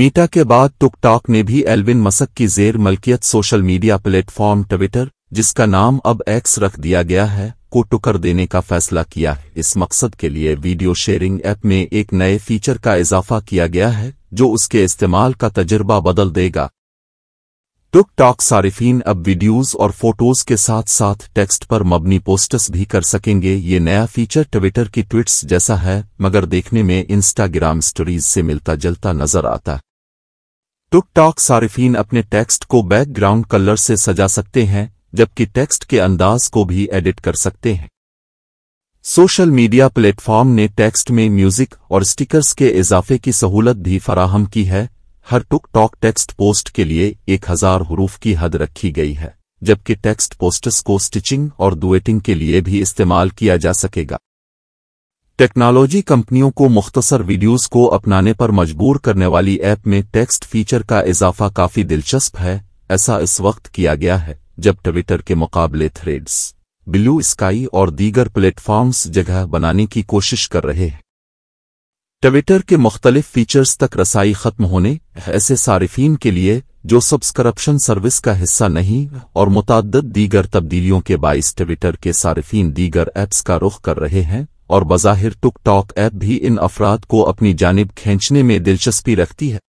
मीटा के बाद टुकटॉक ने भी एल्विन मसक की जेर मलकियत सोशल मीडिया प्लेटफॉर्म ट्विटर जिसका नाम अब एक्स रख दिया गया है को टुकर देने का फैसला किया है इस मकसद के लिए वीडियो शेयरिंग ऐप में एक नए फीचर का इजाफा किया गया है जो उसके इस्तेमाल का तजर्बा बदल देगा टुक टॉक सारिफिन अब वीडियोस और फोटोज के साथ साथ टेक्स्ट पर मबनी पोस्टस भी कर सकेंगे ये नया फीचर ट्विटर की ट्वीट्स जैसा है मगर देखने में इंस्टाग्राम स्टोरीज से मिलता जलता नजर आता है टुक टॉक सारिफिन अपने टेक्स्ट को बैकग्राउंड कलर से सजा सकते हैं जबकि टेक्स्ट के अंदाज को भी एडिट कर सकते हैं सोशल मीडिया प्लेटफॉर्म ने टेक्स्ट में म्यूजिक और स्टिकर्स के इजाफे की सहूलत भी फराहम की है हर टुक टॉक टेक्स्ट पोस्ट के लिए एक हजार हरूफ की हद रखी गई है जबकि टेक्स्ट पोस्टर्स को स्टिचिंग और दुएटिंग के लिए भी इस्तेमाल किया जा सकेगा टेक्नोलॉजी कंपनियों को मुख्तसर वीडियोस को अपनाने पर मजबूर करने वाली ऐप में टेक्स्ट फीचर का इजाफा काफी दिलचस्प है ऐसा इस वक्त किया गया है जब ट्विटर के मुकाबले थ्रेड्स ब्लू स्काई और दीगर प्लेटफॉर्म्स जगह बनाने की कोशिश कर रहे हैं ट्विटर के मुख्तलिफ फीचर्स तक रसाई खत्म होने ऐसे सार्फिन के लिए जो सब्सक्रप्शन सर्विस का हिस्सा नहीं और मुतद दीगर तब्दीलियों के बायस ट्विटर के सार्फिन दीगर ऐप्स का रुख कर रहे हैं और बज़ाहिर टुक टॉक ऐप भी इन अफराद को अपनी जानब खींचने में दिलचस्पी रखती है